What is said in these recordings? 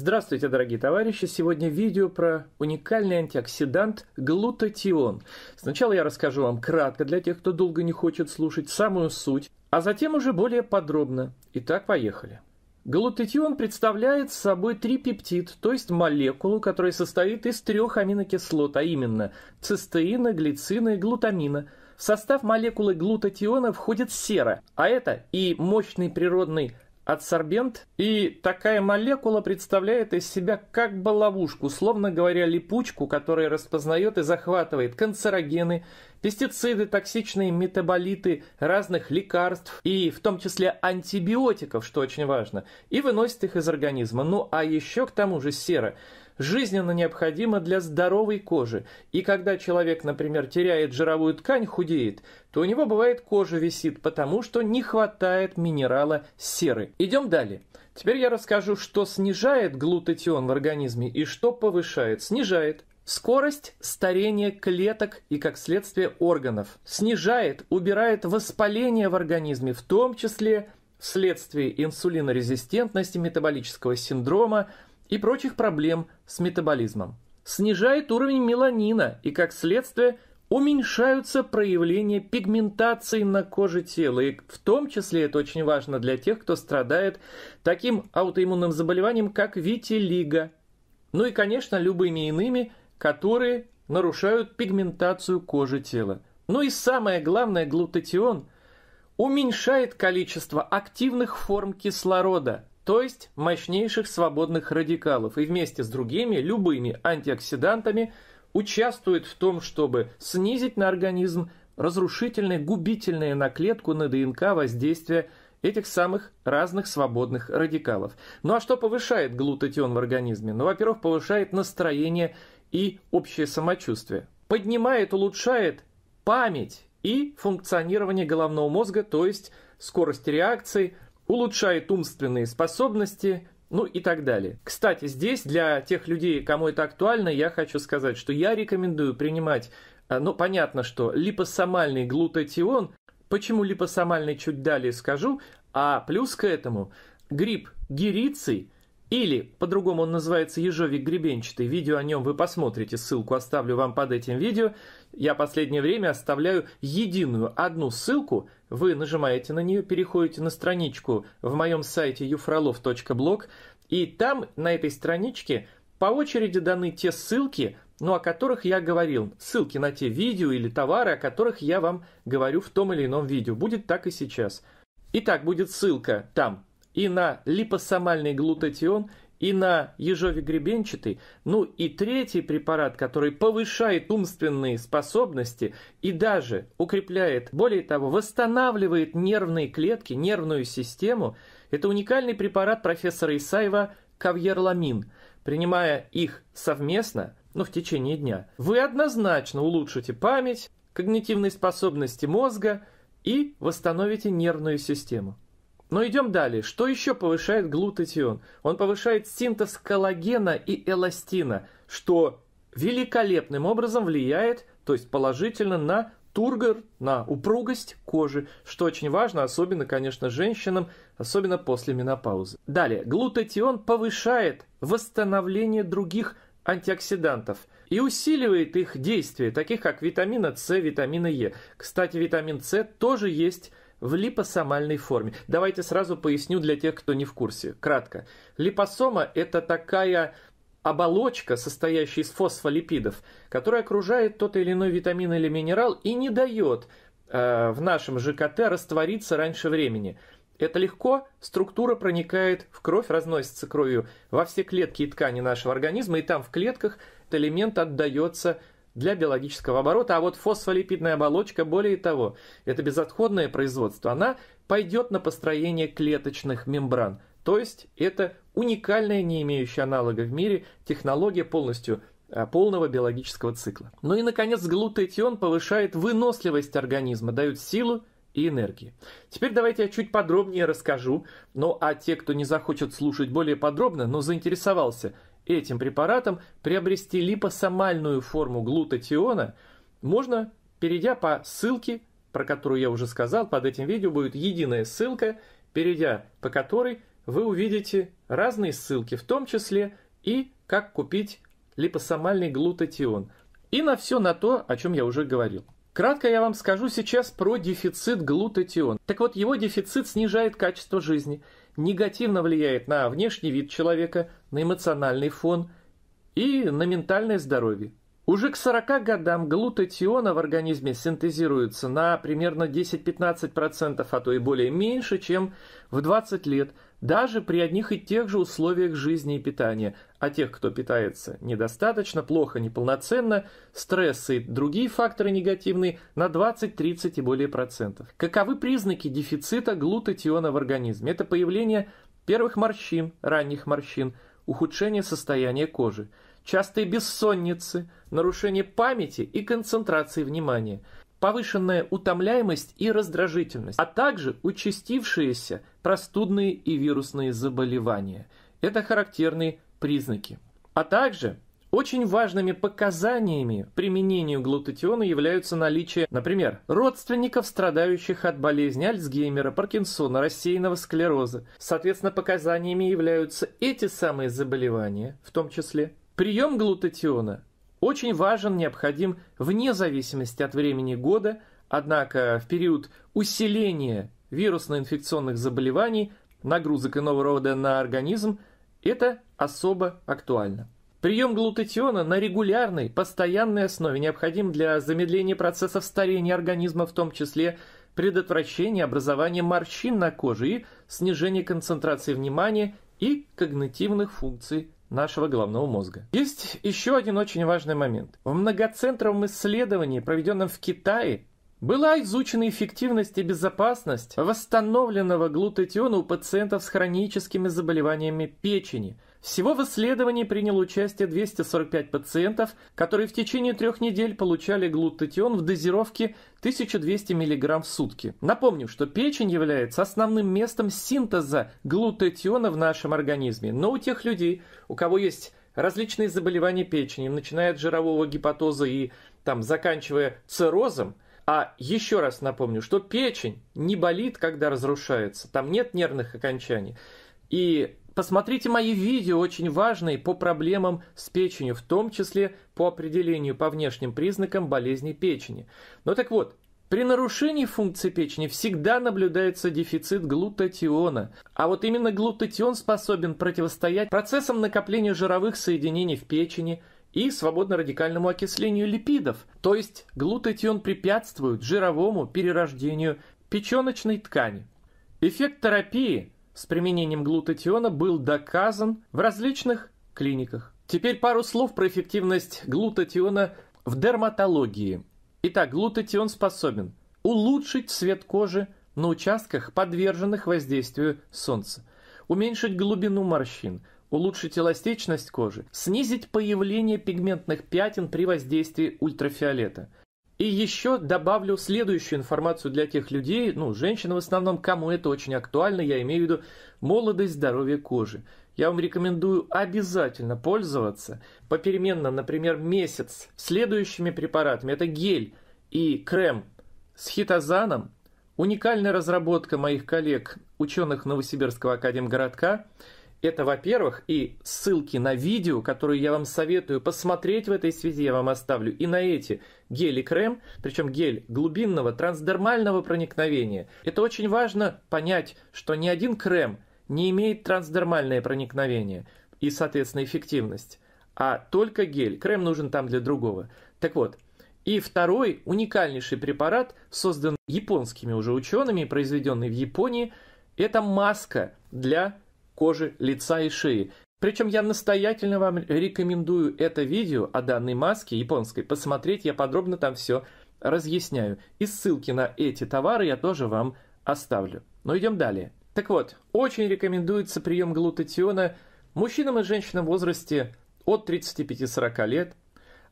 Здравствуйте, дорогие товарищи! Сегодня видео про уникальный антиоксидант глутатион. Сначала я расскажу вам кратко, для тех, кто долго не хочет слушать, самую суть, а затем уже более подробно. Итак, поехали. Глутатион представляет собой трипептид, то есть молекулу, которая состоит из трех аминокислот, а именно цистеина, глицина и глутамина – в состав молекулы глутатиона входит сера, а это и мощный природный адсорбент, и такая молекула представляет из себя как бы ловушку, словно говоря, липучку, которая распознает и захватывает канцерогены, пестициды, токсичные метаболиты разных лекарств и в том числе антибиотиков, что очень важно, и выносит их из организма. Ну а еще к тому же сера – жизненно необходима для здоровой кожи. И когда человек, например, теряет жировую ткань, худеет, то у него бывает кожа висит, потому что не хватает минерала серы. Идем далее. Теперь я расскажу, что снижает глутатион в организме и что повышает. Снижает Скорость старения клеток и, как следствие, органов. Снижает, убирает воспаление в организме, в том числе вследствие инсулинорезистентности, метаболического синдрома, и прочих проблем с метаболизмом. Снижает уровень меланина и, как следствие, уменьшаются проявления пигментации на коже тела. И в том числе это очень важно для тех, кто страдает таким аутоиммунным заболеванием, как витилиго. Ну и, конечно, любыми иными, которые нарушают пигментацию кожи тела. Ну и самое главное, глутатион уменьшает количество активных форм кислорода – то есть мощнейших свободных радикалов, и вместе с другими любыми антиоксидантами участвует в том, чтобы снизить на организм разрушительные, губительные на клетку, на ДНК воздействие этих самых разных свободных радикалов. Ну а что повышает глутатион в организме? Ну, во-первых, повышает настроение и общее самочувствие. Поднимает, улучшает память и функционирование головного мозга, то есть скорость реакции – улучшает умственные способности, ну и так далее. Кстати, здесь для тех людей, кому это актуально, я хочу сказать, что я рекомендую принимать, э, ну понятно, что липосомальный глутатион, почему липосомальный чуть далее скажу, а плюс к этому гриб гириций – или, по-другому он называется «Ежовик гребенчатый». Видео о нем вы посмотрите, ссылку оставлю вам под этим видео. Я последнее время оставляю единую одну ссылку. Вы нажимаете на нее, переходите на страничку в моем сайте юфролов.блог. И там, на этой страничке, по очереди даны те ссылки, ну, о которых я говорил. Ссылки на те видео или товары, о которых я вам говорю в том или ином видео. Будет так и сейчас. Итак, будет ссылка там и на липосомальный глутатион, и на гребенчатый, ну и третий препарат, который повышает умственные способности и даже укрепляет, более того, восстанавливает нервные клетки, нервную систему, это уникальный препарат профессора Исаева кавьерламин. Принимая их совместно, ну, в течение дня, вы однозначно улучшите память, когнитивные способности мозга и восстановите нервную систему. Но идем далее. Что еще повышает глутатион? Он повышает синтез коллагена и эластина, что великолепным образом влияет, то есть положительно на тургор, на упругость кожи, что очень важно, особенно, конечно, женщинам, особенно после менопаузы. Далее, глутатион повышает восстановление других антиоксидантов и усиливает их действие, таких как витамина С, витамина Е. Кстати, витамин С тоже есть в липосомальной форме. Давайте сразу поясню для тех, кто не в курсе. Кратко. Липосома – это такая оболочка, состоящая из фосфолипидов, которая окружает тот или иной витамин или минерал и не дает э, в нашем ЖКТ раствориться раньше времени. Это легко, структура проникает в кровь, разносится кровью во все клетки и ткани нашего организма, и там в клетках этот элемент отдается для биологического оборота, а вот фосфолипидная оболочка, более того, это безотходное производство, она пойдет на построение клеточных мембран. То есть это уникальная, не имеющая аналога в мире, технология полностью а, полного биологического цикла. Ну и, наконец, глутатион повышает выносливость организма, дает силу и энергии. Теперь давайте я чуть подробнее расскажу, ну а те, кто не захочет слушать более подробно, но заинтересовался – этим препаратом приобрести липосомальную форму глутатиона можно, перейдя по ссылке, про которую я уже сказал, под этим видео будет единая ссылка, перейдя по которой вы увидите разные ссылки, в том числе и как купить липосомальный глутатион. И на все на то, о чем я уже говорил. Кратко я вам скажу сейчас про дефицит глутатиона. Так вот, его дефицит снижает качество жизни – негативно влияет на внешний вид человека, на эмоциональный фон и на ментальное здоровье. Уже к 40 годам глутатиона в организме синтезируется на примерно 10-15%, а то и более меньше, чем в 20 лет, даже при одних и тех же условиях жизни и питания. А тех, кто питается недостаточно, плохо, неполноценно, стрессы и другие факторы негативные на 20-30 и более процентов. Каковы признаки дефицита глутатиона в организме? Это появление первых морщин, ранних морщин, ухудшение состояния кожи – частые бессонницы, нарушение памяти и концентрации внимания, повышенная утомляемость и раздражительность, а также участившиеся простудные и вирусные заболевания. Это характерные признаки. А также очень важными показаниями применению глутатиона являются наличие, например, родственников, страдающих от болезни Альцгеймера, Паркинсона, рассеянного склероза. Соответственно, показаниями являются эти самые заболевания, в том числе Прием глутатиона очень важен, необходим вне зависимости от времени года, однако в период усиления вирусно-инфекционных заболеваний, нагрузок иного рода на организм, это особо актуально. Прием глутатиона на регулярной, постоянной основе необходим для замедления процессов старения организма, в том числе предотвращения образования морщин на коже и снижения концентрации внимания и когнитивных функций нашего головного мозга. Есть еще один очень важный момент. В многоцентровом исследовании, проведенном в Китае, была изучена эффективность и безопасность восстановленного глутатиона у пациентов с хроническими заболеваниями печени. Всего в исследовании приняло участие 245 пациентов, которые в течение трех недель получали глутатион в дозировке 1200 мг в сутки. Напомню, что печень является основным местом синтеза глутатиона в нашем организме, но у тех людей, у кого есть различные заболевания печени, начиная от жирового гепатоза и там, заканчивая циррозом – а еще раз напомню, что печень не болит, когда разрушается, там нет нервных окончаний. И посмотрите мои видео, очень важные, по проблемам с печенью, в том числе по определению по внешним признакам болезни печени. Ну так вот, при нарушении функции печени всегда наблюдается дефицит глутатиона, а вот именно глутатион способен противостоять процессам накопления жировых соединений в печени – и свободно-радикальному окислению липидов, то есть глутатион препятствует жировому перерождению печеночной ткани. Эффект терапии с применением глутатиона был доказан в различных клиниках. Теперь пару слов про эффективность глутатиона в дерматологии. Итак, глутатион способен улучшить цвет кожи на участках, подверженных воздействию солнца, уменьшить глубину морщин, улучшить эластичность кожи, снизить появление пигментных пятен при воздействии ультрафиолета. И еще добавлю следующую информацию для тех людей, ну, женщин в основном, кому это очень актуально, я имею в виду молодость, здоровье кожи. Я вам рекомендую обязательно пользоваться попеременно, например, месяц следующими препаратами. Это гель и крем с хитозаном, уникальная разработка моих коллег, ученых Новосибирского академгородка – это, во-первых, и ссылки на видео, которые я вам советую посмотреть в этой связи, я вам оставлю, и на эти гели крем, причем гель глубинного трансдермального проникновения. Это очень важно понять, что ни один крем не имеет трансдермальное проникновение и, соответственно, эффективность, а только гель. Крем нужен там для другого. Так вот, и второй уникальнейший препарат, созданный японскими уже учеными, произведенный в Японии, это маска для кожи, лица и шеи. Причем я настоятельно вам рекомендую это видео о данной маске японской посмотреть, я подробно там все разъясняю. И ссылки на эти товары я тоже вам оставлю. Но идем далее. Так вот, очень рекомендуется прием глутатиона мужчинам и женщинам в возрасте от 35-40 лет,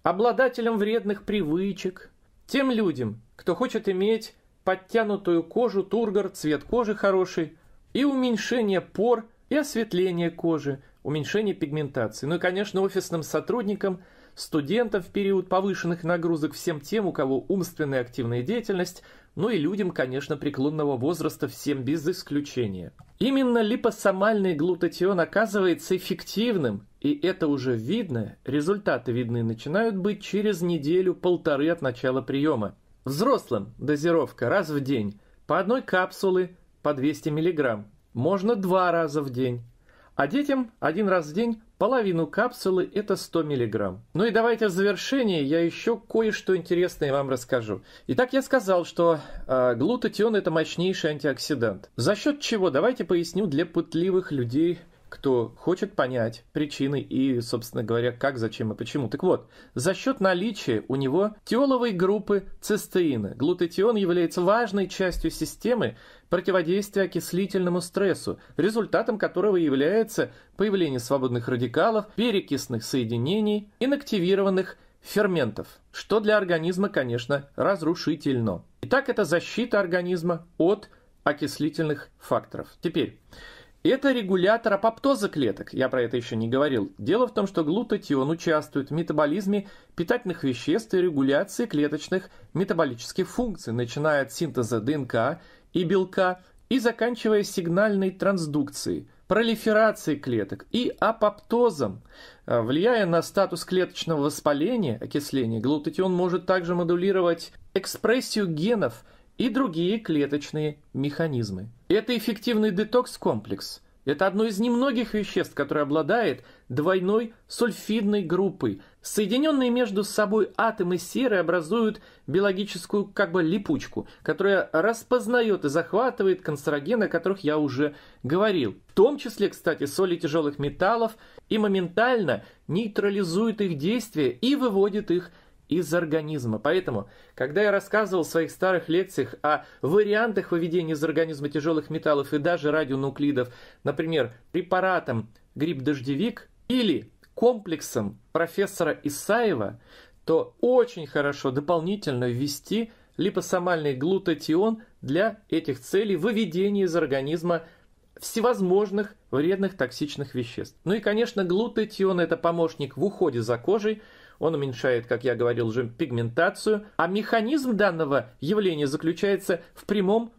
обладателям вредных привычек, тем людям, кто хочет иметь подтянутую кожу, тургор, цвет кожи хороший и уменьшение пор – и осветление кожи, уменьшение пигментации. Ну и, конечно, офисным сотрудникам, студентам в период повышенных нагрузок, всем тем, у кого умственная активная деятельность, ну и людям, конечно, преклонного возраста, всем без исключения. Именно липосомальный глутатион оказывается эффективным, и это уже видно, результаты видны начинают быть через неделю-полторы от начала приема. Взрослым дозировка раз в день, по одной капсулы по 200 миллиграмм можно два раза в день, а детям один раз в день половину капсулы – это 100 мг. Ну и давайте в завершение я еще кое-что интересное вам расскажу. Итак, я сказал, что э, глутатион – это мощнейший антиоксидант. За счет чего? Давайте поясню для пытливых людей – кто хочет понять причины и, собственно говоря, как, зачем и почему. Так вот, за счет наличия у него теловой группы цистеина, глутатион является важной частью системы противодействия окислительному стрессу, результатом которого является появление свободных радикалов, перекисных соединений, инактивированных ферментов, что для организма, конечно, разрушительно. Итак, это защита организма от окислительных факторов. Теперь, это регулятор апоптоза клеток, я про это еще не говорил. Дело в том, что глутатион участвует в метаболизме питательных веществ и регуляции клеточных метаболических функций, начиная от синтеза ДНК и белка и заканчивая сигнальной трансдукцией, пролиферацией клеток и апоптозом. Э, влияя на статус клеточного воспаления, окисления, глутатион может также модулировать экспрессию генов и другие клеточные механизмы. Это эффективный детокс-комплекс. Это одно из немногих веществ, которое обладает двойной сульфидной группой. Соединенные между собой атомы серы образуют биологическую как бы липучку, которая распознает и захватывает канцерогены, о которых я уже говорил. В том числе, кстати, соли тяжелых металлов и моментально нейтрализует их действие и выводит их из организма. Поэтому, когда я рассказывал в своих старых лекциях о вариантах выведения из организма тяжелых металлов и даже радионуклидов, например, препаратом гриб-дождевик или комплексом профессора Исаева, то очень хорошо дополнительно ввести липосомальный глутатион для этих целей выведения из организма всевозможных вредных токсичных веществ. Ну и, конечно, глутатион – это помощник в уходе за кожей – он уменьшает, как я говорил уже, пигментацию, а механизм данного явления заключается в прямом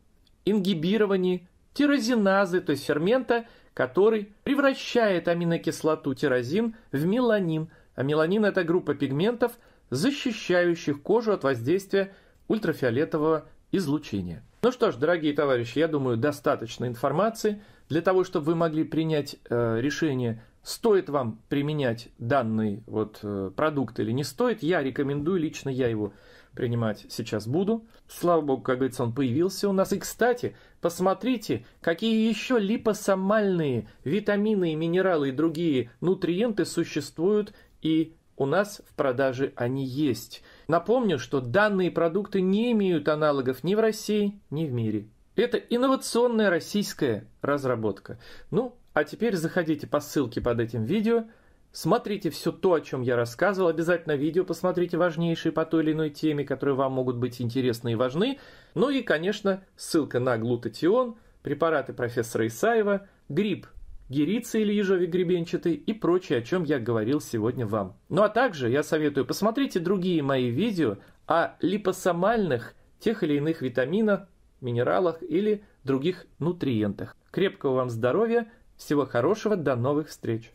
ингибировании тирозиназы, то есть фермента, который превращает аминокислоту тирозин в меланин. А меланин – это группа пигментов, защищающих кожу от воздействия ультрафиолетового излучения. Ну что ж, дорогие товарищи, я думаю, достаточно информации для того, чтобы вы могли принять э, решение Стоит вам применять данный вот э, продукт или не стоит, я рекомендую, лично я его принимать сейчас буду. Слава богу, как говорится, он появился у нас. И, кстати, посмотрите, какие еще липосомальные витамины, и минералы и другие нутриенты существуют и у нас в продаже они есть. Напомню, что данные продукты не имеют аналогов ни в России, ни в мире. Это инновационная российская разработка. Ну, а теперь заходите по ссылке под этим видео, смотрите все то, о чем я рассказывал, обязательно видео посмотрите важнейшие по той или иной теме, которые вам могут быть интересны и важны. Ну и, конечно, ссылка на глутатион, препараты профессора Исаева, грипп герицы или ежовик гребенчатый и прочее, о чем я говорил сегодня вам. Ну а также я советую посмотрите другие мои видео о липосомальных тех или иных витаминах, минералах или других нутриентах. Крепкого вам здоровья! Всего хорошего, до новых встреч!